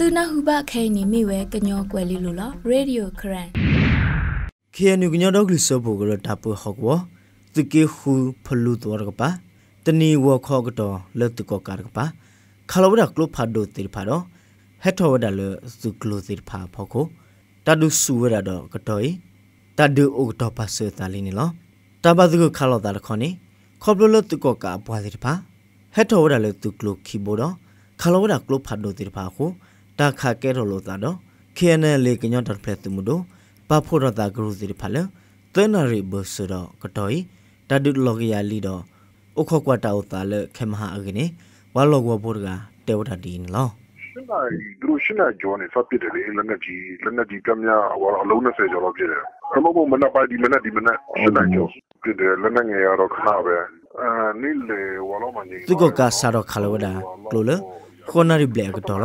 သူနာဟုဘခဲနီမိဝဲကညောကွယ်လီလိုလားရေဒီယိုခရန်ခေနုကညောတော့ကလစဘုကရတာပဟောကဝသူကေခုဖလူတော်ကပါတနီဝခောကတော်လတ်တကောကာကပါခလဝဒကလဖတ်ဒိုတိဖာတော့ဟက်ထောဝဒလစုကလိုတိဖာဖောကိုတဒုစုဝရတော့ကတော်ဤတဒုဥကတော်ပါစတလီနီလောတဘသူကခလောတာတခေါနေခေါပလလတ်တကောကာဘွာတိဖာဟက်ထောဝဒလသူကလိုခီဘောတော့ခလဝဒကလဖတ်ဒိုတိဖာကိုတာခါကဲတော်လို့သာတော့ KNL လေကညော့တော်ဖက်သူမှုတို့ပါဖို့တော့တာဂရုစီဖာလဲသွဲနာရီဘဆိုတော့ကတော်ဤတဒုလောကရလီတော့ဥခကွာတာဥသာလဲခမဟာအကနေဝါလောကဘောကတေဝတာဒီနလောရှင်းလိုက်ဒရုရှင်းလိုက်ဂျောနေဖတ်ပြတယ်လေလက်နဲ့ကြီးလက်နဲ့ကြီးကမြဟောအလုံးနဲ့ဆယ်ကျော်တော့ပြတယ်ခမဘုံမနက်ပိုင်းဒီမနက်ဒီမနက်ရှင်းလိုက်ကျော်ပြတယ်လက်နဲ့ငယ်ရတော့ခါပဲအာနိလေဝါလောမနေသူကကစားတော့ခါလောဒါကလိုလေခေါ်နာရီဘလက်ကတော့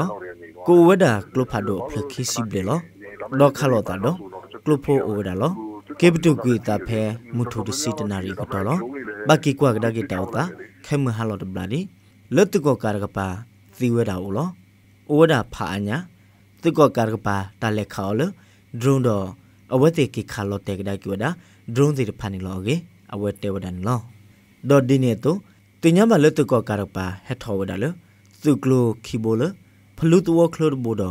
ကိုဝဒါကလုဖာဒိုဖလခီစီဘလေလောဒေါခါလောတာဒေါကလုဖိုအိုဒါလောကေပတုကွေတာဖဲမုထုဒစီတနာရီကတော်လောဘကီကွာကဒါကေတောတာခဲမဟာလောတဘလာဒီလတ်တကောကာရကပါသီဝဒါအိုလောအိုဒါဖာအညာတကောကာရကပါတာလက်ခေါလဒရုန်းတော်အဝတ်တေကေခါလောတေကဒါကွေဒါဒရုန်းစီဖာနီလောကေအဝတ်တေဝဒန်လောဒေါ်ဒီနေတုတင်ညမလတ်တကောကာရပါဟက်ထောဝဒါလသုကလိုခီဘိုလောဖလူတဝခလုတ်ဘောဒ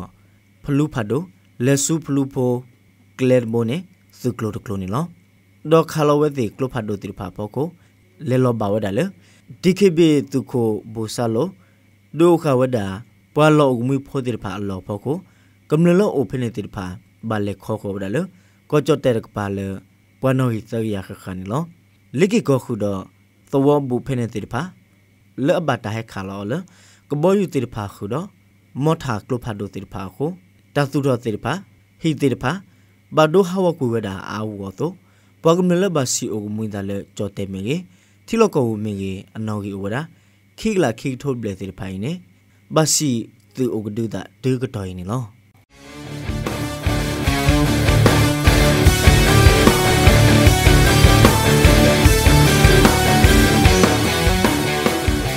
ဖလူဖဒိုလက်ဆူဖလူဖိုကလက်ဘိုနေစုကလုတ်ကလုန်နီလောဒေါ်ခါလဝဲတိကလုတ်ဖဒိုတိဖာပေါကိုလေလောဘဝဒါလေဒီခေဘေတုခိုဘူဆာလိုဒိုခဝဒါပွာလောကမူဖိုတိဖာလောပေါကိုကမ္နလောအိုဖနေတိဖာဘာလေခောခောဒါလေကောချောတဲရကပါလေပွာနိုဟိသရခခနီလောလိကိကောခုဒသဝဘူဖနေတိဖာလေအဘတာဟေခါလောလေကဘောယူတိဖာခုဒောမောထာကလဖဒိုတိဖာကိုတသုဒတိဖာဟိတိဖာဘဒိုဟဝကွေဝဒအာဝတ်တော့ပဂမလဘစီအိုမွိဒါလေကြောတေမေကြီးတိလကောမေကြီးအနောက်ကြီးဝဒခိကလာခိထုတ်ပလေတိဖိုင်နေဘစီသူအိုကဒုဒဒုကတော်ရင်နော်